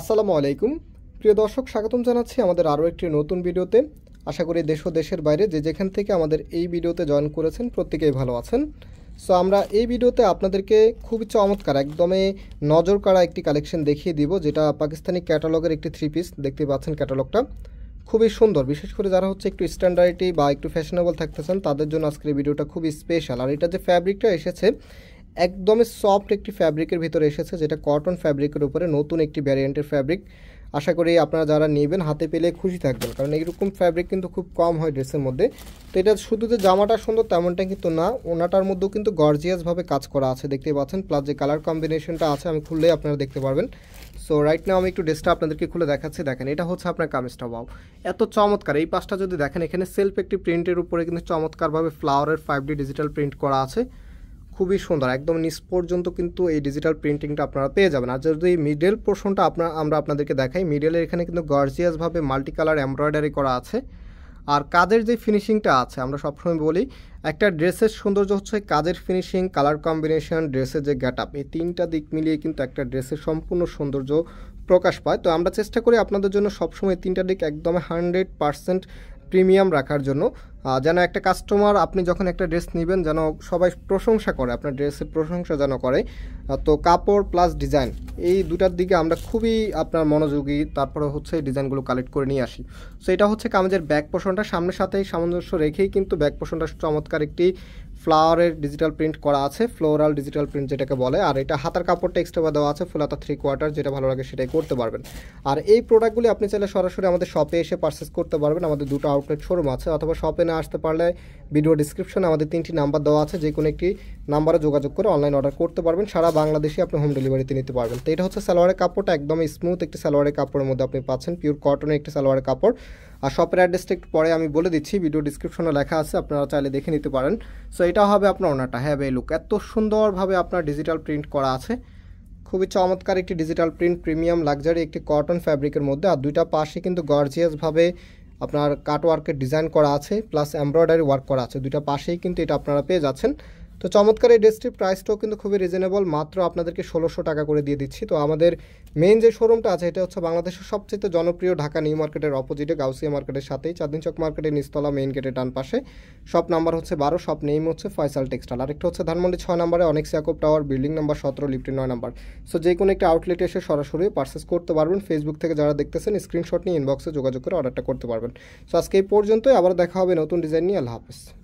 আসসালামু আলাইকুম প্রিয় দর্শক স্বাগতম জানাচ্ছি আমাদের আরও একটি নতুন ভিডিওতে আশা করি দেশ ও দেশের বাইরে যে যেখান থেকে আমাদের এই ভিডিওতে জয়েন করেছেন প্রত্যেকেই ভালো আছেন সো আমরা এই ভিডিওতে আপনাদেরকে খুবই চমৎকার একদমই নজর কাড়া একটি কালেকশন দেখিয়ে দিব যেটা পাকিস্তানি ক্যাটালগের একটি থ্রি পিস দেখতে পাচ্ছেন ক্যাটালগটা খুবই সুন্দর বিশেষ করে যারা হচ্ছে একটু স্ট্যান্ডার্ডিটি বা একটু ফ্যাশনেবল থাকতে চান তাদের জন্য আজকের ভিডিওটা খুবই স্পেশাল আর এটা যে ফ্যাব্রিকটা এসেছে একদমই সফট একটি ফ্যাব্রিকের ভিতরে এসেছে যেটা কটন ফ্যাব্রিকের উপরে নতুন একটি ভ্যারিয়েন্টের ফ্যাব্রিক আশা করি আপনারা যারা নেবেন হাতে পেলে খুশি থাকবেন কারণ এইরকম ফ্যাব্রিক কিন্তু খুব কম হয় ড্রেসের মধ্যে তো এটা শুধু যে জামাটা সুন্দর তেমনটা কিন্তু না ওনাটার মধ্যেও কিন্তু গর্জিয়াসভাবে কাজ করা আছে দেখতে পাচ্ছেন প্লাস যে কালার কম্বিনেশনটা আছে আমি খুললেই আপনারা দেখতে পারবেন সো রাইট নাও আমি একটু ড্রেসটা আপনাদেরকে খুলে দেখাচ্ছি দেখেন এটা হচ্ছে আপনার কামিজটা বাউ এত চমৎকার এই পাশটা যদি দেখেন এখানে সেলফ একটি প্রিন্টের উপরে কিন্তু চমৎকারভাবে ফ্লাওয়ারের ফাইভ ডি ডিজিটাল প্রিন্ট করা আছে খুবই সুন্দর একদম নিচ পর্যন্ত কিন্তু এই ডিজিটাল প্রিন্টিংটা আপনারা পেয়ে যাবেন আর যদি মিডল পোর্শনটা আপনার আমরা আপনাদেরকে দেখাই মিডলের এখানে কিন্তু গর্জিয়াসভাবে মাল্টি কালার এমব্রয়ডারি করা আছে আর কাজের যে ফিনিশিংটা আছে আমরা সবসময় বলি একটা ড্রেসের সৌন্দর্য হচ্ছে কাজের ফিনিশিং কালার কম্বিনেশন ড্রেসের যে গ্যাট এই তিনটা দিক মিলিয়ে কিন্তু একটা ড্রেসের সম্পূর্ণ সৌন্দর্য প্রকাশ পায় তো আমরা চেষ্টা করি আপনাদের জন্য সবসময় তিনটা দিক একদম হান্ড্রেড পারসেন্ট প্রিমিয়াম রাখার জন্য যেন একটা কাস্টমার আপনি যখন একটা ড্রেস নেবেন যেন সবাই প্রশংসা করে আপনার ড্রেসের প্রশংসা যেন করে তো কাপড় প্লাস ডিজাইন এই দুটার দিকে আমরা খুবই আপনার মনোযোগী তারপরে হচ্ছে এই ডিজাইনগুলো কালেক্ট করে নিয়ে আসি সো এটা হচ্ছে কামেজের ব্যাক পোষণটা সামনের সাথেই সামঞ্জস্য রেখেই কিন্তু ব্যাক পোষণটা চমৎকার একটি ফ্লাওয়ারের ডিজিটাল প্রিন্ট করা আছে ফ্লোরাল ডিজিটাল প্রিন্ট যেটাকে বলে আর এটা হাতার কাপড়টা এক্সট্রা দেওয়া আছে ফুলাতা থ্রি কোয়ার্টার যেটা ভালো লাগে সেটাই করতে পারবেন আর এই প্রোডাক্টগুলি আপনি চাইলে সরাসরি আমাদের শপে এসে পারচেস করতে পারবেন আমাদের দুটো আউটলেট শোরুম আছে অথবা শপে না আসতে পারলে ভিডিও ডিসক্রিপশনে আমাদের তিনটি নাম্বার দেওয়া আছে যে কোনো একটি নাম্বারে যোগাযোগ করে অনলাইন অর্ডার করতে পারবেন সারা বাংলাদেশে আপনি হোম ডেলিভারিতে নিতে পারবেন তো এটা হচ্ছে সালোয়ারের কাপড়টা একদম স্মুথ একটি সালোয়ারের কাপড়ের মধ্যে আপনি পাচ্ছেন পিওর কটনের একটি সালোয়ারের কাপড় আর শপের অ্যাড্রেসটা একটু পরে আমি বলে দিচ্ছি ভিডিও ডিসক্রিপশনে লেখা আছে আপনারা চাইলে দেখে নিতে পারেন সো এটা হবে আপনার ওনাটা হ্যাঁ এই লুক এত সুন্দরভাবে আপনার ডিজিটাল প্রিন্ট করা আছে খুবই চমৎকার একটি ডিজিটাল প্রিন্ট প্রিমিয়াম লাক্সারি একটি কটন ফ্যাব্রিকের মধ্যে আর দুইটা পাশে কিন্তু গর্জিয়াসভাবে আপনার কাটওয়ার্কের ওয়ার্কের ডিজাইন করা আছে প্লাস এমব্রয়ডারি ওয়ার্ক করা আছে দুইটা পাশেই কিন্তু এটা আপনারা পেয়ে যাচ্ছেন তো চমৎকার এই ড্রেসটির প্রাইসটাও কিন্তু খুবই রিজনেবল মাত্র আপনাদেরকে ষোলোশো টাকা করে দিয়ে দিচ্ছি তো আমাদের মেন যে শোরুমটা আছে এটা হচ্ছে বাংলাদেশের সবচেয়ে জনপ্রিয় ঢাকা নিউ মার্কেটের অপোজিটে গাউসিয়া মার্কেটের সাথেই চাঁদিন চক মার্কেটের নিস্তলা মেইন গেটের ডান পাশে সব নাম্বার হচ্ছে বারো সব নেম হচ্ছে ফয়সাল টেক্সটাইল একটা হচ্ছে ধানমন্ডি ছয় নম্বরে অনেক সিয়াকব টাওয়ার বিল্ডিং নাম্বার সতেরো লিফটি নয় নাম্বার সো যে কোনো একটা আউটলেটে এসে সরাসরি পার্সেস করতে পারবেন ফেসবুক থেকে যারা দেখতেছেন স্ক্রিনশট নিয়ে ইনবক্সে যোগাযোগ করে অর্ডারটা করতে পারবেন সো আজকে এই পর্যন্তই আবার দেখা হবে নতুন ডিজাইন নিয়ে আল্লাহ হাফেজ